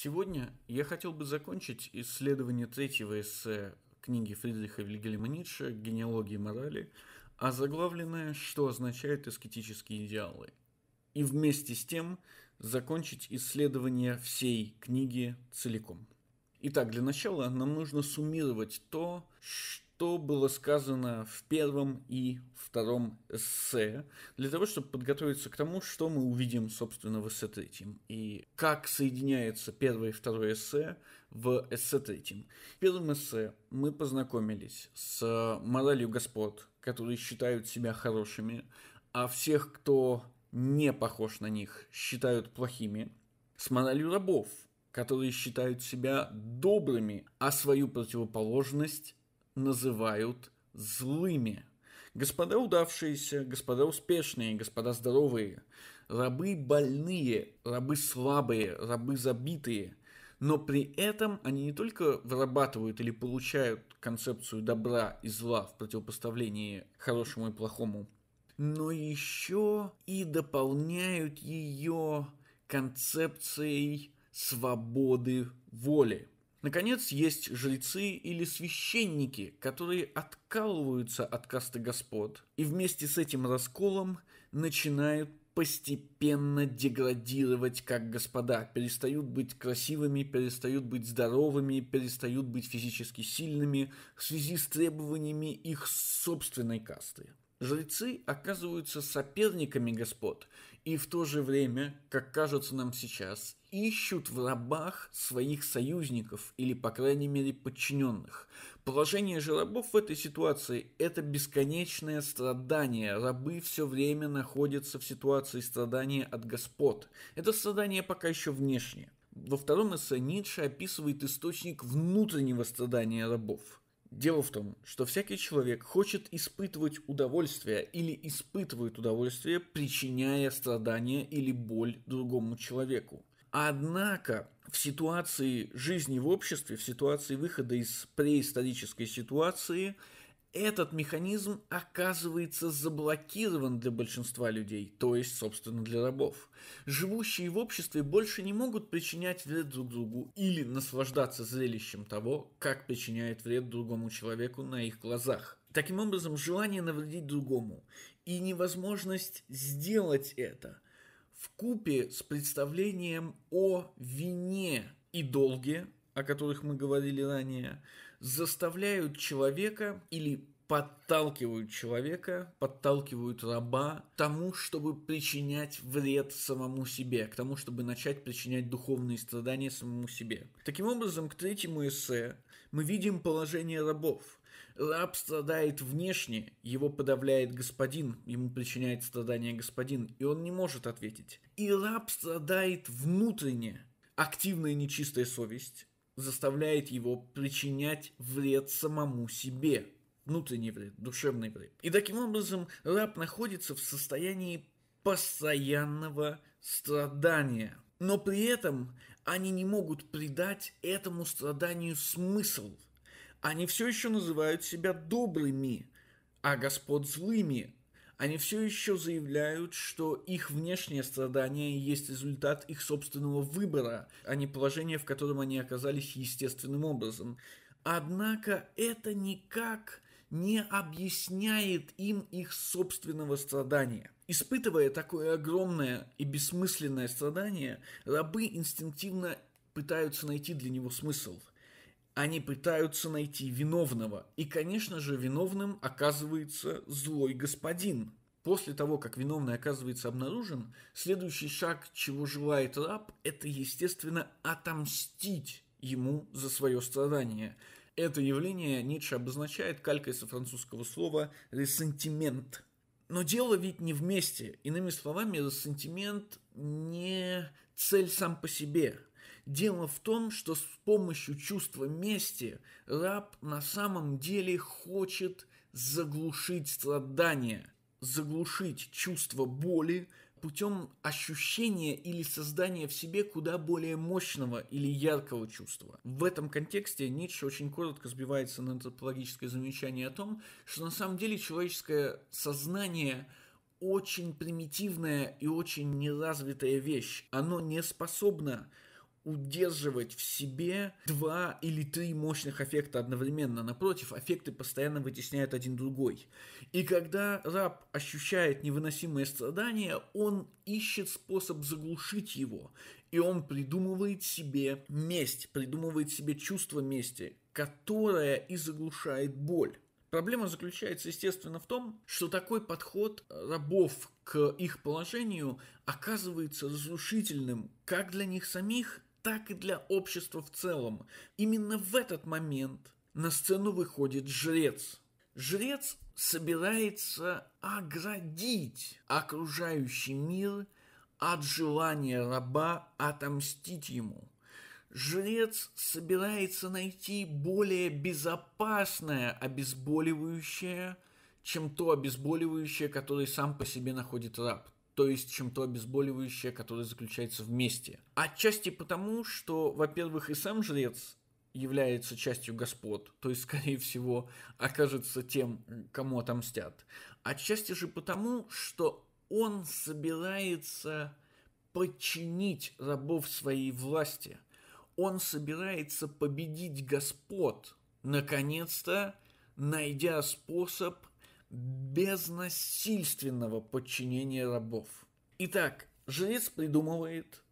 Сегодня я хотел бы закончить исследование третьего эссе книги Фридриха Вильгельма Ницше «Генеалогия морали», а заглавленное «Что означают эскетические идеалы?» и вместе с тем закончить исследование всей книги целиком. Итак, для начала нам нужно суммировать то, что что было сказано в первом и втором эссе, для того, чтобы подготовиться к тому, что мы увидим, собственно, в эссе третьем, и как соединяется первое и второе эссе в эссе третьем. В первом эссе мы познакомились с э, моралью господ, которые считают себя хорошими, а всех, кто не похож на них, считают плохими, с моралью рабов, которые считают себя добрыми, а свою противоположность называют злыми. Господа удавшиеся, господа успешные, господа здоровые, рабы больные, рабы слабые, рабы забитые. Но при этом они не только вырабатывают или получают концепцию добра и зла в противопоставлении хорошему и плохому, но еще и дополняют ее концепцией свободы воли. Наконец, есть жрецы или священники, которые откалываются от касты господ и вместе с этим расколом начинают постепенно деградировать как господа, перестают быть красивыми, перестают быть здоровыми, перестают быть физически сильными в связи с требованиями их собственной касты. Жрецы оказываются соперниками господ и в то же время, как кажется нам сейчас, ищут в рабах своих союзников или, по крайней мере, подчиненных. Положение же рабов в этой ситуации – это бесконечное страдание. Рабы все время находятся в ситуации страдания от господ. Это страдание пока еще внешнее. Во втором эссе Ницше описывает источник внутреннего страдания рабов – Дело в том, что всякий человек хочет испытывать удовольствие или испытывает удовольствие, причиняя страдания или боль другому человеку. Однако в ситуации жизни в обществе, в ситуации выхода из преисторической ситуации, этот механизм оказывается заблокирован для большинства людей, то есть, собственно, для рабов. Живущие в обществе больше не могут причинять вред друг другу или наслаждаться зрелищем того, как причиняет вред другому человеку на их глазах. Таким образом, желание навредить другому и невозможность сделать это – в купе с представлением о вине и долге, о которых мы говорили ранее, заставляют человека или подталкивают человека, подталкивают раба к тому, чтобы причинять вред самому себе, к тому, чтобы начать причинять духовные страдания самому себе. Таким образом, к третьему эссе мы видим положение рабов. Раб страдает внешне, его подавляет господин, ему причиняет страдание господин, и он не может ответить. И раб страдает внутренне, активная нечистая совесть заставляет его причинять вред самому себе. Внутренний вред, душевный вред. И таким образом раб находится в состоянии постоянного страдания. Но при этом они не могут придать этому страданию смысл – они все еще называют себя добрыми, а господ злыми. Они все еще заявляют, что их внешнее страдание есть результат их собственного выбора, а не положение, в котором они оказались естественным образом. Однако это никак не объясняет им их собственного страдания. Испытывая такое огромное и бессмысленное страдание, рабы инстинктивно пытаются найти для него смысл – они пытаются найти виновного. И, конечно же, виновным оказывается злой господин. После того, как виновный оказывается обнаружен, следующий шаг, чего желает раб, это, естественно, отомстить ему за свое страдание. Это явление Ницше обозначает калькой со французского слова «ресентимент». Но дело ведь не вместе. Иными словами, ресентимент не цель сам по себе. Дело в том, что с помощью чувства мести раб на самом деле хочет заглушить страдания, заглушить чувство боли путем ощущения или создания в себе куда более мощного или яркого чувства. В этом контексте Ницше очень коротко сбивается на антропологическое замечание о том, что на самом деле человеческое сознание очень примитивная и очень неразвитая вещь. Оно не способно удерживать в себе два или три мощных аффекта одновременно. Напротив, аффекты постоянно вытесняют один другой. И когда раб ощущает невыносимое страдание, он ищет способ заглушить его. И он придумывает себе месть, придумывает себе чувство мести, которое и заглушает боль. Проблема заключается, естественно, в том, что такой подход рабов к их положению оказывается разрушительным как для них самих, так и для общества в целом. Именно в этот момент на сцену выходит жрец. Жрец собирается оградить окружающий мир от желания раба отомстить ему. Жрец собирается найти более безопасное обезболивающее, чем то обезболивающее, которое сам по себе находит раб то есть чем-то обезболивающее, которое заключается вместе. месте. Отчасти потому, что, во-первых, и сам жрец является частью господ, то есть, скорее всего, окажется тем, кому отомстят. Отчасти же потому, что он собирается подчинить рабов своей власти. Он собирается победить господ, наконец-то найдя способ без насильственного подчинения рабов. Итак, жрец придумывает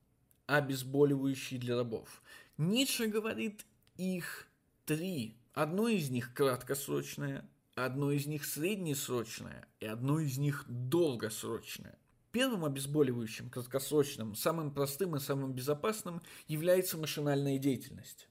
обезболивающие для рабов. Ницше говорит их три. Одно из них краткосрочное, одно из них среднесрочное и одно из них долгосрочное. Первым обезболивающим, краткосрочным, самым простым и самым безопасным является машинальная деятельность.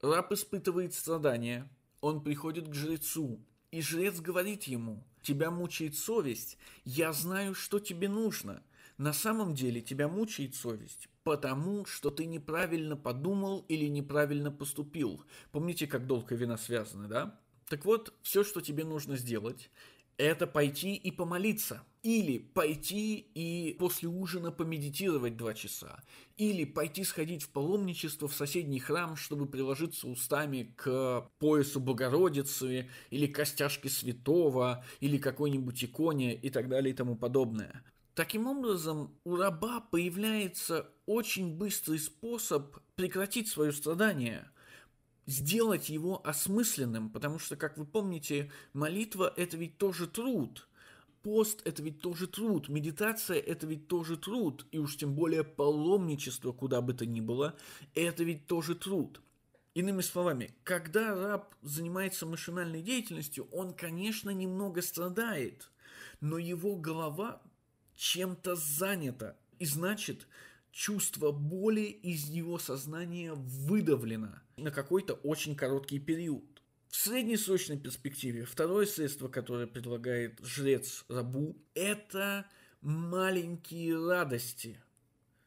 Раб испытывает страдания, он приходит к жрецу, и жрец говорит ему, тебя мучает совесть, я знаю, что тебе нужно. На самом деле тебя мучает совесть, потому что ты неправильно подумал или неправильно поступил. Помните, как долг и вина связаны, да? Так вот, все, что тебе нужно сделать, это пойти и помолиться – или пойти и после ужина помедитировать два часа, или пойти сходить в паломничество в соседний храм, чтобы приложиться устами к поясу Богородицы, или костяшке святого, или какой-нибудь иконе и так далее и тому подобное. Таким образом, у раба появляется очень быстрый способ прекратить свое страдание – сделать его осмысленным, потому что, как вы помните, молитва – это ведь тоже труд пост – это ведь тоже труд, медитация – это ведь тоже труд, и уж тем более паломничество, куда бы то ни было, это ведь тоже труд. Иными словами, когда раб занимается машинальной деятельностью, он, конечно, немного страдает, но его голова чем-то занята, и значит, чувство боли из его сознания выдавлено на какой-то очень короткий период. В среднесрочной перспективе второе средство, которое предлагает жрец Рабу, это маленькие радости.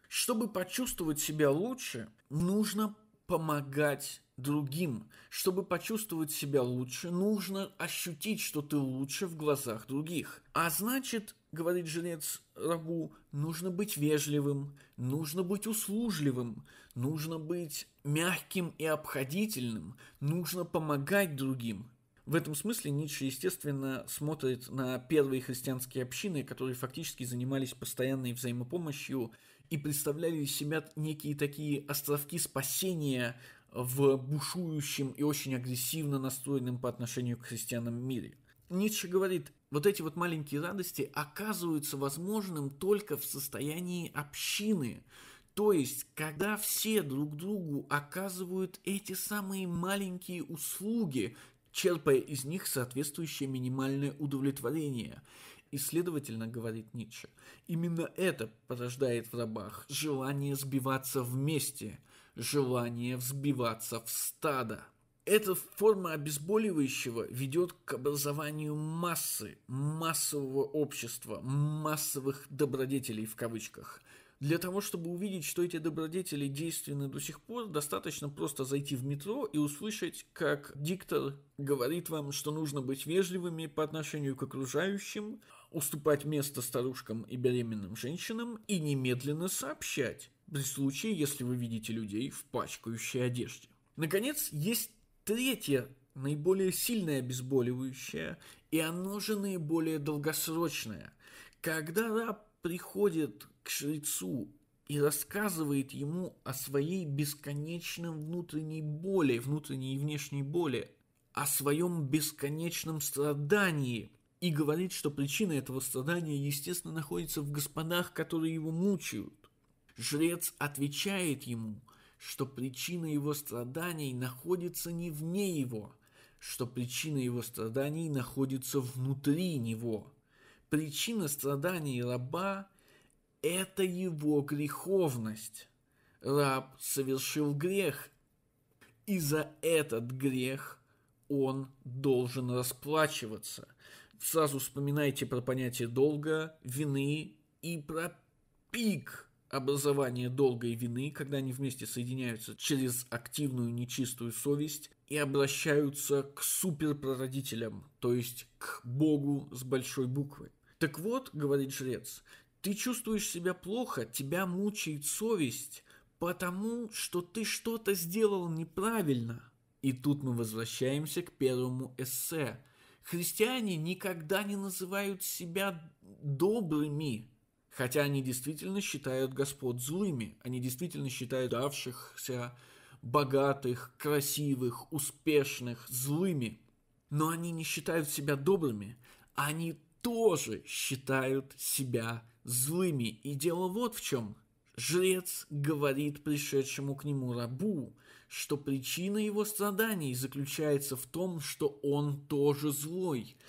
Чтобы почувствовать себя лучше, нужно помогать другим. Чтобы почувствовать себя лучше, нужно ощутить, что ты лучше в глазах других. А значит, говорит жрец рабу, нужно быть вежливым, нужно быть услужливым, нужно быть мягким и обходительным, нужно помогать другим. В этом смысле Ницше, естественно, смотрит на первые христианские общины, которые фактически занимались постоянной взаимопомощью и представляли из себя некие такие островки спасения в бушующем и очень агрессивно настроенном по отношению к христианам мире. Ницше говорит, вот эти вот маленькие радости оказываются возможным только в состоянии общины, то есть, когда все друг другу оказывают эти самые маленькие услуги, черпая из них соответствующее минимальное удовлетворение. И, следовательно, говорит Ницше, именно это порождает в рабах желание сбиваться вместе, желание взбиваться в стадо. Эта форма обезболивающего ведет к образованию массы, массового общества, массовых добродетелей в кавычках. Для того, чтобы увидеть, что эти добродетели действенны до сих пор, достаточно просто зайти в метро и услышать, как диктор говорит вам, что нужно быть вежливыми по отношению к окружающим, уступать место старушкам и беременным женщинам и немедленно сообщать, при случае, если вы видите людей в пачкающей одежде. Наконец, есть третье, наиболее сильное обезболивающее, и оно же наиболее долгосрочное. Когда раб приходит к шрицу и рассказывает ему о своей бесконечном внутренней боли, внутренней и внешней боли, о своем бесконечном страдании и говорит, что причина этого страдания, естественно, находится в господах, которые его мучают. Жрец отвечает ему, что причина его страданий находится не вне его, что причина его страданий находится внутри него. Причина страданий раба – это его греховность. Раб совершил грех, и за этот грех он должен расплачиваться. Сразу вспоминайте про понятие долга, вины и про пик – образование долгой вины, когда они вместе соединяются через активную нечистую совесть и обращаются к суперпрородителям, то есть к Богу с большой буквы. Так вот, говорит жрец, ты чувствуешь себя плохо, тебя мучает совесть, потому что ты что-то сделал неправильно. И тут мы возвращаемся к первому эссе. Христиане никогда не называют себя добрыми, Хотя они действительно считают господ злыми, они действительно считают давшихся богатых, красивых, успешных злыми. Но они не считают себя добрыми, они тоже считают себя злыми. И дело вот в чем. Жрец говорит пришедшему к нему рабу, что причина его страданий заключается в том, что он тоже злой –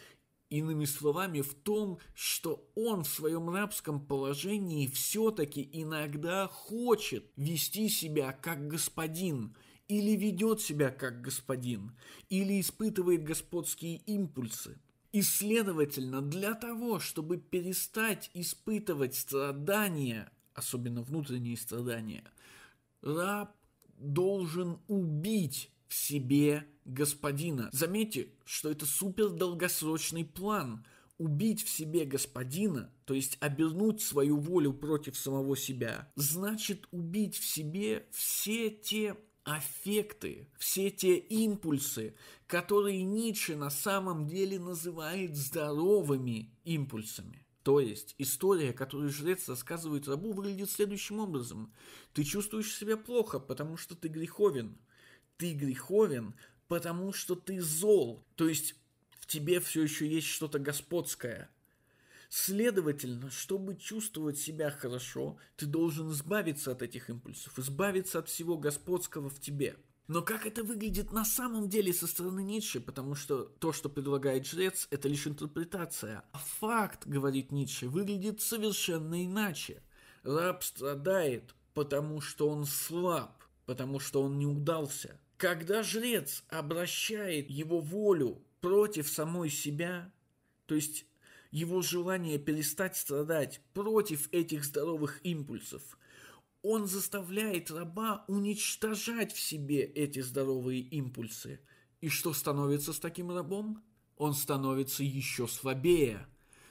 Иными словами, в том, что он в своем рабском положении все-таки иногда хочет вести себя как господин, или ведет себя как господин, или испытывает господские импульсы. И, следовательно, для того, чтобы перестать испытывать страдания, особенно внутренние страдания, раб должен убить в себе господина. Заметьте, что это супер долгосрочный план. Убить в себе господина, то есть обернуть свою волю против самого себя, значит убить в себе все те аффекты, все те импульсы, которые Ницше на самом деле называет здоровыми импульсами. То есть история, которую жрец рассказывает рабу, выглядит следующим образом. Ты чувствуешь себя плохо, потому что ты греховен ты греховен, потому что ты зол, то есть в тебе все еще есть что-то господское. Следовательно, чтобы чувствовать себя хорошо, ты должен избавиться от этих импульсов, избавиться от всего господского в тебе. Но как это выглядит на самом деле со стороны Ницше, потому что то, что предлагает жрец, это лишь интерпретация. А факт, говорит Ницше, выглядит совершенно иначе. Раб страдает, потому что он слаб, потому что он не удался – когда жрец обращает его волю против самой себя, то есть его желание перестать страдать против этих здоровых импульсов, он заставляет раба уничтожать в себе эти здоровые импульсы. И что становится с таким рабом? Он становится еще слабее.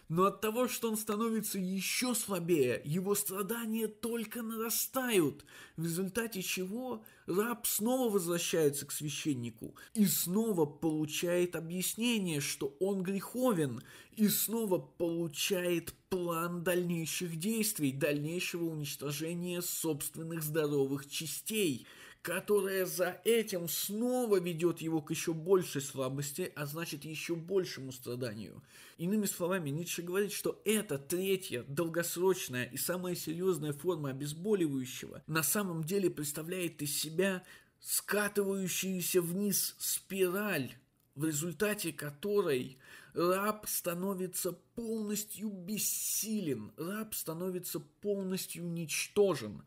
Но от того, что он становится еще слабее, его страдания только нарастают, в результате чего раб снова возвращается к священнику и снова получает объяснение, что он греховен, и снова получает план дальнейших действий, дальнейшего уничтожения собственных здоровых частей – которая за этим снова ведет его к еще большей слабости, а значит еще большему страданию. Иными словами, Ницше говорит, что эта третья, долгосрочная и самая серьезная форма обезболивающего на самом деле представляет из себя скатывающуюся вниз спираль, в результате которой раб становится полностью бессилен, раб становится полностью уничтожен.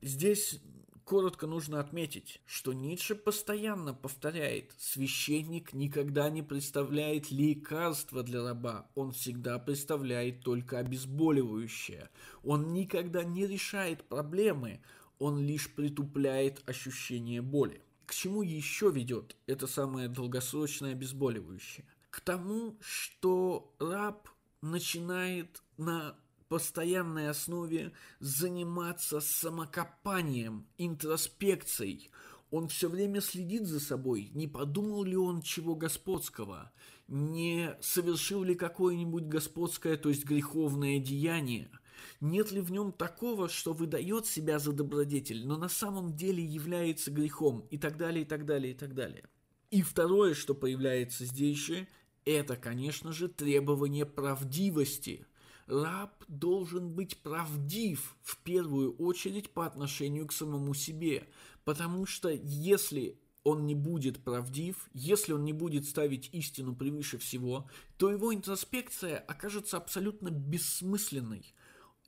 Здесь коротко нужно отметить, что Ницше постоянно повторяет, священник никогда не представляет лекарство для раба, он всегда представляет только обезболивающее. Он никогда не решает проблемы, он лишь притупляет ощущение боли. К чему еще ведет это самое долгосрочное обезболивающее? К тому, что раб начинает на постоянной основе заниматься самокопанием, интроспекцией. Он все время следит за собой, не подумал ли он чего господского, не совершил ли какое-нибудь господское, то есть греховное деяние – нет ли в нем такого, что выдает себя за добродетель, но на самом деле является грехом и так далее, и так далее, и так далее. И второе, что появляется здесь же, это, конечно же, требование правдивости. Раб должен быть правдив в первую очередь по отношению к самому себе, потому что если он не будет правдив, если он не будет ставить истину превыше всего, то его интроспекция окажется абсолютно бессмысленной.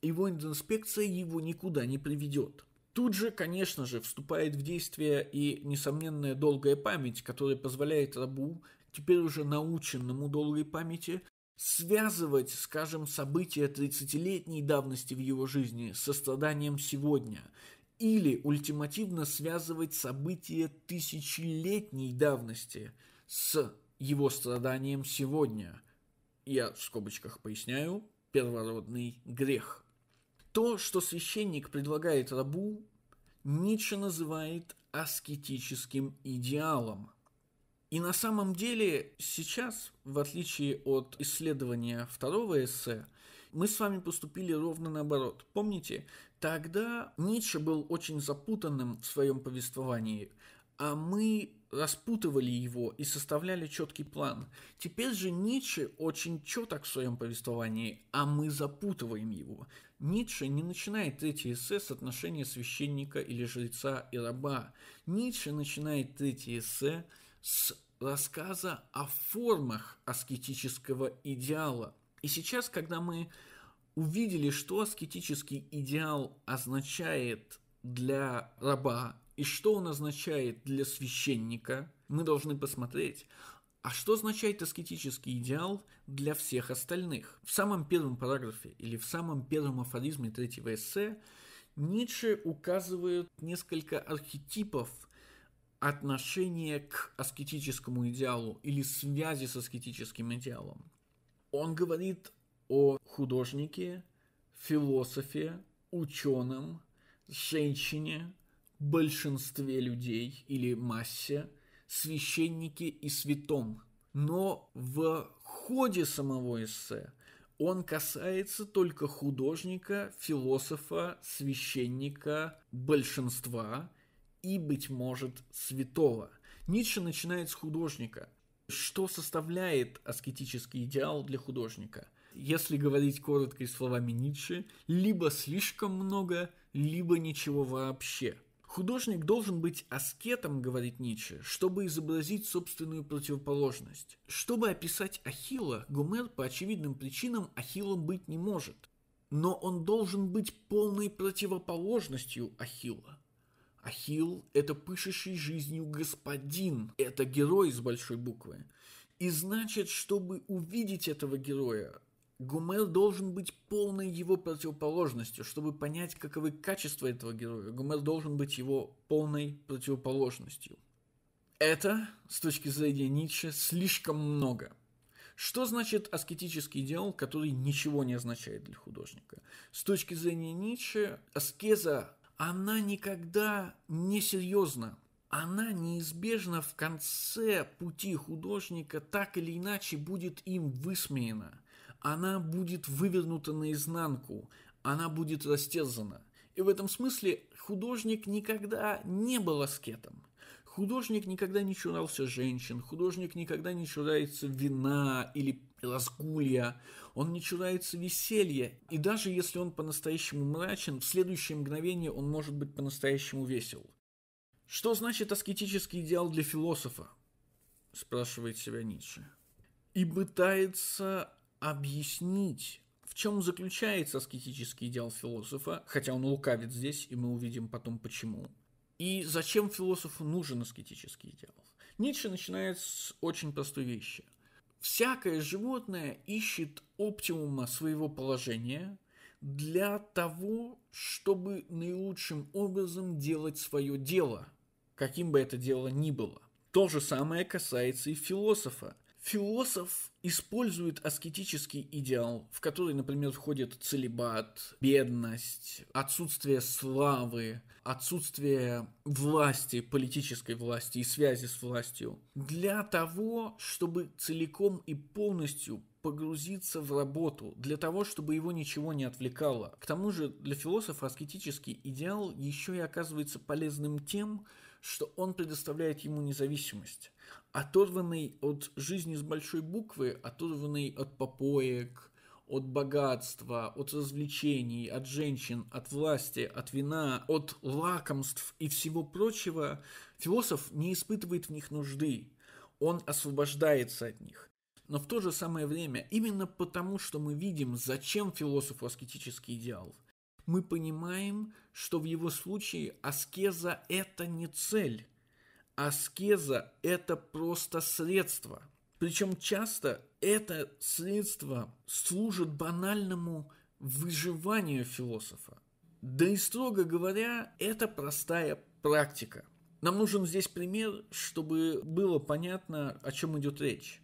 Его интроспекция его никуда не приведет. Тут же, конечно же, вступает в действие и несомненная долгая память, которая позволяет рабу, теперь уже наученному долгой памяти, связывать, скажем, события 30-летней давности в его жизни со страданием сегодня, или ультимативно связывать события тысячелетней давности с его страданием сегодня. Я в скобочках поясняю, первородный грех. То, что священник предлагает рабу, Ницше называет аскетическим идеалом – и на самом деле сейчас, в отличие от исследования второго эссе, мы с вами поступили ровно наоборот. Помните, тогда Ницше был очень запутанным в своем повествовании, а мы распутывали его и составляли четкий план. Теперь же Ницше очень четок в своем повествовании, а мы запутываем его. Ницше не начинает третий эссе с отношения священника или жреца и раба. Ницше начинает третий эссе с рассказа о формах аскетического идеала. И сейчас, когда мы увидели, что аскетический идеал означает для раба и что он означает для священника, мы должны посмотреть, а что означает аскетический идеал для всех остальных? В самом первом параграфе или в самом первом афоризме третьего эссе Ницше указывает несколько архетипов отношение к аскетическому идеалу или связи с аскетическим идеалом. Он говорит о художнике, философе, ученом, женщине, большинстве людей или массе, священнике и святом. Но в ходе самого эссе он касается только художника, философа, священника, большинства и, быть может, святого. Ницше начинает с художника. Что составляет аскетический идеал для художника? Если говорить коротко и словами Ницше, либо слишком много, либо ничего вообще – Художник должен быть аскетом, говорит Ницше, чтобы изобразить собственную противоположность. Чтобы описать Ахилла, Гумер по очевидным причинам Ахиллом быть не может. Но он должен быть полной противоположностью Ахилла. Ахилл – это пышущий жизнью господин, это герой с большой буквы. И значит, чтобы увидеть этого героя, Гумер должен быть полной его противоположностью. Чтобы понять, каковы качества этого героя, Гумер должен быть его полной противоположностью. Это, с точки зрения Ницше, слишком много. Что значит аскетический идеал, который ничего не означает для художника? С точки зрения Ницше, аскеза она никогда не серьезна. Она неизбежно в конце пути художника так или иначе будет им высмеяна. Она будет вывернута наизнанку, она будет растерзана. И в этом смысле художник никогда не был аскетом. Художник никогда не чурался женщин, художник никогда не чурается вина или разгулья, он не чурается веселья, и даже если он по-настоящему мрачен, в следующее мгновение он может быть по-настоящему весел. Что значит аскетический идеал для философа? Спрашивает себя Ницше. И пытается объяснить, в чем заключается аскетический идеал философа, хотя он лукавит здесь, и мы увидим потом почему. И зачем философу нужен аскетический идеал? Ницше начинает с очень простой вещи – Всякое животное ищет оптимума своего положения для того, чтобы наилучшим образом делать свое дело, каким бы это дело ни было. То же самое касается и философа. Философ использует аскетический идеал, в который, например, входит целебат, бедность, отсутствие славы, отсутствие власти, политической власти и связи с властью, для того, чтобы целиком и полностью погрузиться в работу, для того, чтобы его ничего не отвлекало. К тому же для философа аскетический идеал еще и оказывается полезным тем, что он предоставляет ему независимость. Оторванный от жизни с большой буквы, оторванный от попоек, от богатства, от развлечений, от женщин, от власти, от вина, от лакомств и всего прочего, философ не испытывает в них нужды. Он освобождается от них. Но в то же самое время, именно потому, что мы видим, зачем философу аскетический идеал – мы понимаем, что в его случае аскеза – это не цель. Аскеза – это просто средство. Причем часто это средство служит банальному выживанию философа. Да и строго говоря, это простая практика. Нам нужен здесь пример, чтобы было понятно, о чем идет речь.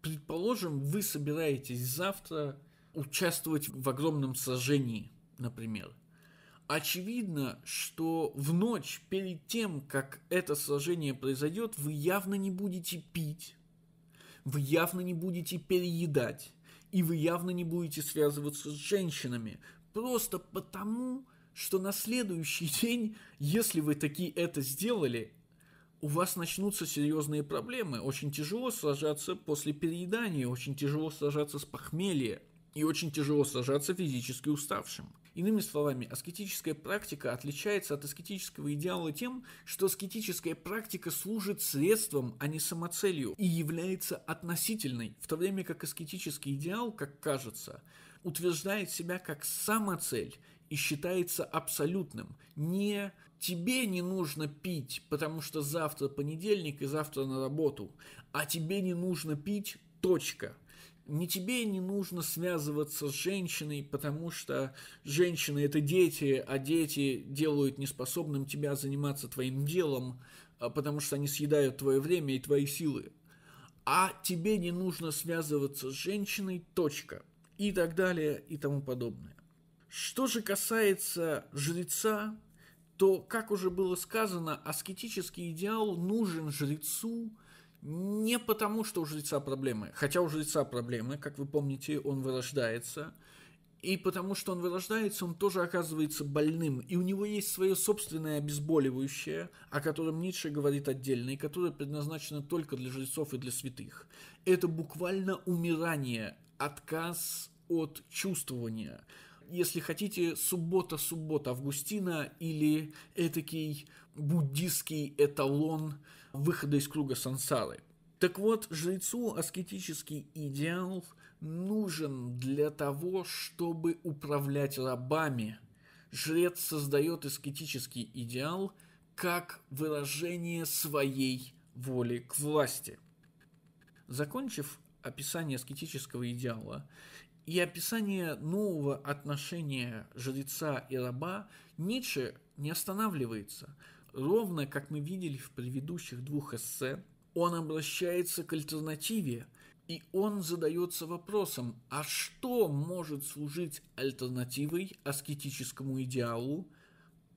Предположим, вы собираетесь завтра участвовать в огромном сражении – например. Очевидно, что в ночь перед тем, как это сражение произойдет, вы явно не будете пить, вы явно не будете переедать, и вы явно не будете связываться с женщинами, просто потому, что на следующий день, если вы таки это сделали, у вас начнутся серьезные проблемы. Очень тяжело сражаться после переедания, очень тяжело сражаться с похмелья и очень тяжело сражаться физически уставшим. Иными словами, аскетическая практика отличается от аскетического идеала тем, что аскетическая практика служит средством, а не самоцелью, и является относительной, в то время как аскетический идеал, как кажется, утверждает себя как самоцель и считается абсолютным. Не тебе не нужно пить, потому что завтра понедельник и завтра на работу, а тебе не нужно пить, точка не тебе не нужно связываться с женщиной, потому что женщины – это дети, а дети делают неспособным тебя заниматься твоим делом, а, потому что они съедают твое время и твои силы. А тебе не нужно связываться с женщиной, точка. И так далее, и тому подобное. Что же касается жреца, то, как уже было сказано, аскетический идеал нужен жрецу – не потому, что у жреца проблемы. Хотя у жреца проблемы, как вы помните, он вырождается. И потому что он вырождается, он тоже оказывается больным. И у него есть свое собственное обезболивающее, о котором Ницше говорит отдельно, и которое предназначено только для жрецов и для святых. Это буквально умирание, отказ от чувствования. Если хотите, суббота-суббота Августина или этакий буддийский эталон – выхода из круга сансалы. Так вот, жрецу аскетический идеал нужен для того, чтобы управлять рабами. Жрец создает аскетический идеал как выражение своей воли к власти. Закончив описание аскетического идеала и описание нового отношения жреца и раба, Ницше не останавливается – Ровно как мы видели в предыдущих двух эссе, он обращается к альтернативе, и он задается вопросом, а что может служить альтернативой аскетическому идеалу,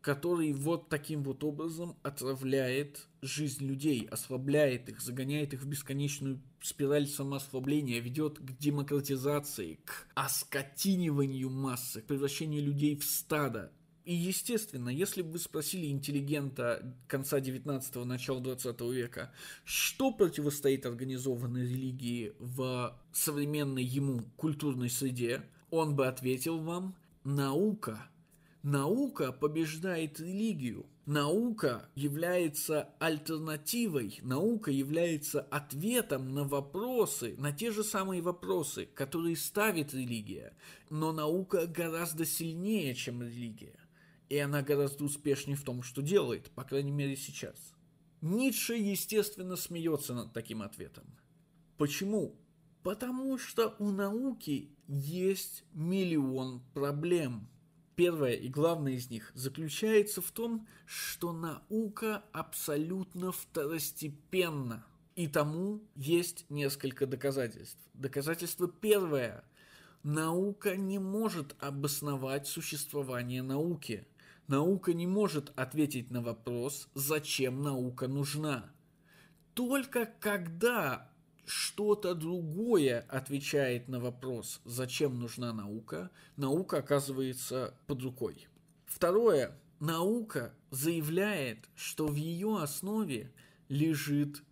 который вот таким вот образом отравляет жизнь людей, ослабляет их, загоняет их в бесконечную спираль самоослабления, ведет к демократизации, к оскотиниванию массы, к превращению людей в стадо, и естественно, если бы вы спросили интеллигента конца 19-го, начала 20 века, что противостоит организованной религии в современной ему культурной среде, он бы ответил вам «наука». Наука побеждает религию. Наука является альтернативой, наука является ответом на вопросы, на те же самые вопросы, которые ставит религия. Но наука гораздо сильнее, чем религия. И она гораздо успешнее в том, что делает, по крайней мере сейчас. Ницше, естественно, смеется над таким ответом. Почему? Потому что у науки есть миллион проблем. Первая и главная из них заключается в том, что наука абсолютно второстепенна. И тому есть несколько доказательств. Доказательство первое. Наука не может обосновать существование науки. Наука не может ответить на вопрос, зачем наука нужна. Только когда что-то другое отвечает на вопрос, зачем нужна наука, наука оказывается под рукой. Второе. Наука заявляет, что в ее основе лежит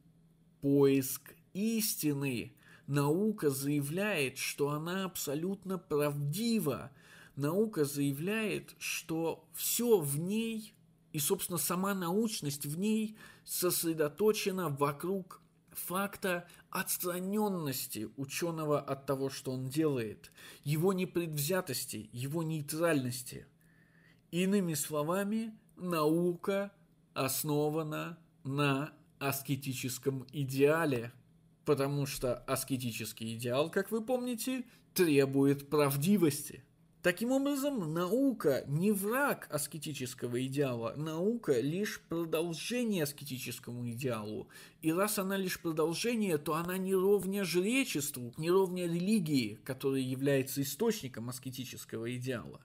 поиск истины. Наука заявляет, что она абсолютно правдива, наука заявляет, что все в ней и, собственно, сама научность в ней сосредоточена вокруг факта отстраненности ученого от того, что он делает, его непредвзятости, его нейтральности. Иными словами, наука основана на аскетическом идеале, потому что аскетический идеал, как вы помните, требует правдивости – Таким образом, наука не враг аскетического идеала, наука лишь продолжение аскетическому идеалу. И раз она лишь продолжение, то она не ровня жречеству, не ровня религии, которая является источником аскетического идеала.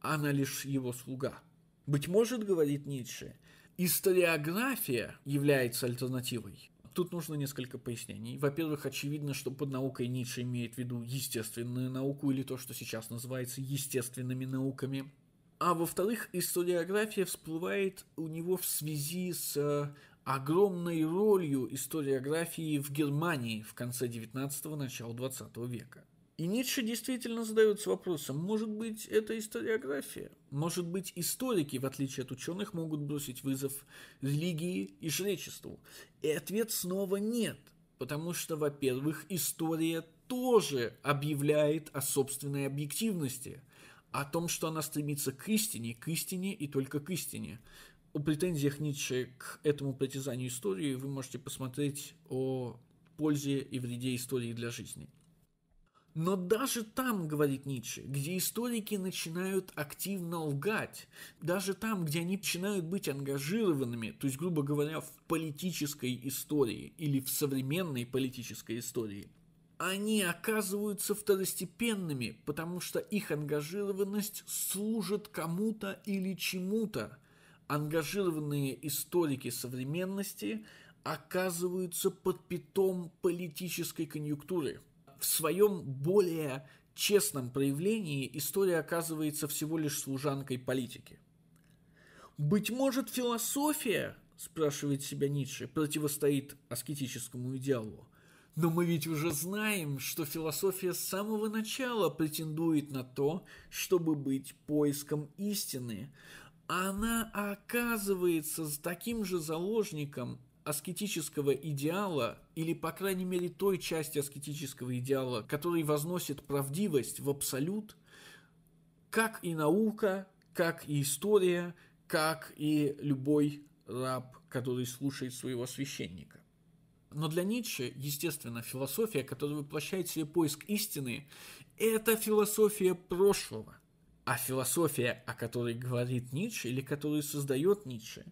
Она лишь его слуга. Быть может, говорит Ницше, историография является альтернативой. Тут нужно несколько пояснений. Во-первых, очевидно, что под наукой Ницше имеет в виду естественную науку или то, что сейчас называется естественными науками. А во-вторых, историография всплывает у него в связи с э, огромной ролью историографии в Германии в конце 19-го, начало 20 века. И Ницше действительно задается вопросом, может быть, это историография? Может быть, историки, в отличие от ученых, могут бросить вызов религии и жречеству? И ответ снова нет, потому что, во-первых, история тоже объявляет о собственной объективности, о том, что она стремится к истине, к истине и только к истине. О претензиях Ницше к этому притязанию истории вы можете посмотреть о пользе и вреде истории для жизни – но даже там, говорит Ницше, где историки начинают активно лгать, даже там, где они начинают быть ангажированными, то есть, грубо говоря, в политической истории или в современной политической истории, они оказываются второстепенными, потому что их ангажированность служит кому-то или чему-то. Ангажированные историки современности оказываются под питом политической конъюнктуры – в своем более честном проявлении история оказывается всего лишь служанкой политики. Быть может, философия, спрашивает себя Ницше, противостоит аскетическому идеалу. Но мы ведь уже знаем, что философия с самого начала претендует на то, чтобы быть поиском истины. Она оказывается таким же заложником аскетического идеала, или, по крайней мере, той части аскетического идеала, который возносит правдивость в абсолют, как и наука, как и история, как и любой раб, который слушает своего священника. Но для Ницше, естественно, философия, которая воплощает в себе поиск истины, это философия прошлого – а философия, о которой говорит Ницше или которую создает Ницше,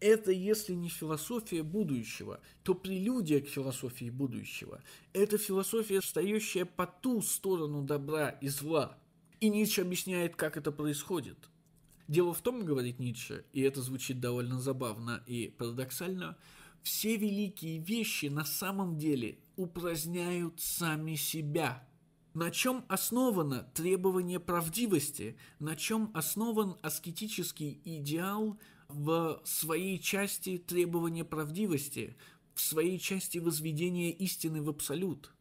это если не философия будущего, то прелюдия к философии будущего. Это философия, стоящая по ту сторону добра и зла. И Ницше объясняет, как это происходит. Дело в том, говорит Ницше, и это звучит довольно забавно и парадоксально, все великие вещи на самом деле упраздняют сами себя – на чем основано требование правдивости? На чем основан аскетический идеал в своей части требования правдивости, в своей части возведения истины в абсолют?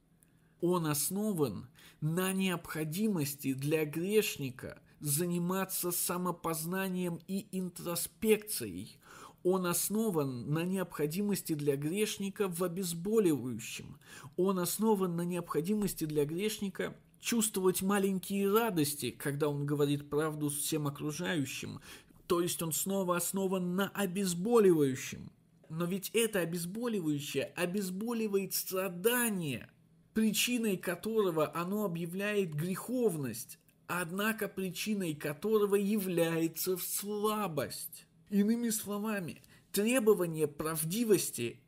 Он основан на необходимости для грешника заниматься самопознанием и интроспекцией – он основан на необходимости для грешника в обезболивающем. Он основан на необходимости для грешника чувствовать маленькие радости, когда он говорит правду всем окружающим. То есть он снова основан на обезболивающем. Но ведь это обезболивающее обезболивает страдание, причиной которого оно объявляет греховность, однако причиной которого является слабость. Иными словами, требование правдивости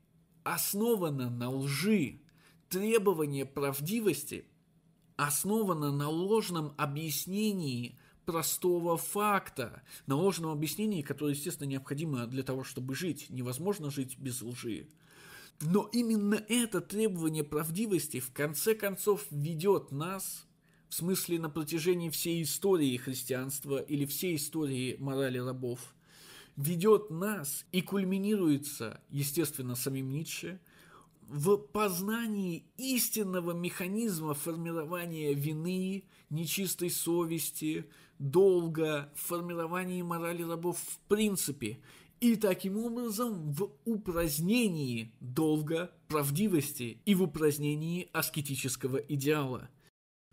основано на лжи. Требование правдивости основано на ложном объяснении простого факта, на ложном объяснении, которое, естественно, необходимо для того, чтобы жить. Невозможно жить без лжи. Но именно это требование правдивости в конце концов ведет нас, в смысле на протяжении всей истории христианства или всей истории морали рабов – ведет нас и кульминируется, естественно, самим Ницше, в познании истинного механизма формирования вины, нечистой совести, долга, формировании морали рабов в принципе, и таким образом в упразднении долга, правдивости и в упразднении аскетического идеала.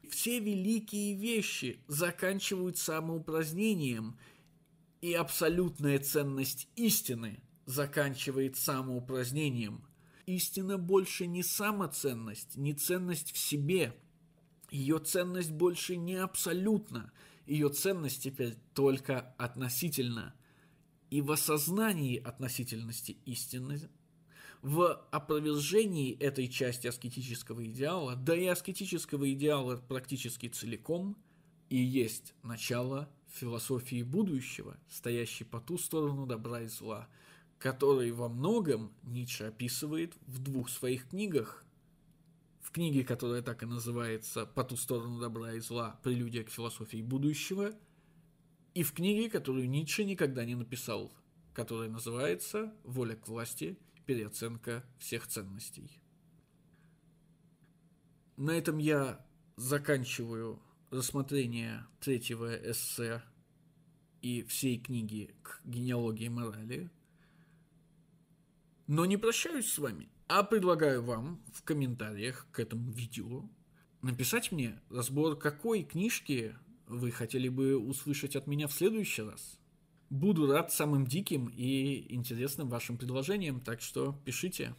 Все великие вещи заканчивают самоупразднением – и абсолютная ценность истины заканчивает самоупразднением. Истина больше не самоценность, не ценность в себе. Ее ценность больше не абсолютна. Ее ценность теперь только относительно. И в осознании относительности истины, в опровержении этой части аскетического идеала, да и аскетического идеала практически целиком, и есть начало философии будущего, стоящей по ту сторону добра и зла, который во многом Ницше описывает в двух своих книгах. В книге, которая так и называется «По ту сторону добра и зла. Прелюдия к философии будущего», и в книге, которую Ницше никогда не написал, которая называется «Воля к власти. Переоценка всех ценностей». На этом я заканчиваю рассмотрение третьего эссе и всей книги к генеалогии морали, но не прощаюсь с вами, а предлагаю вам в комментариях к этому видео написать мне разбор какой книжки вы хотели бы услышать от меня в следующий раз. Буду рад самым диким и интересным вашим предложениям, так что пишите.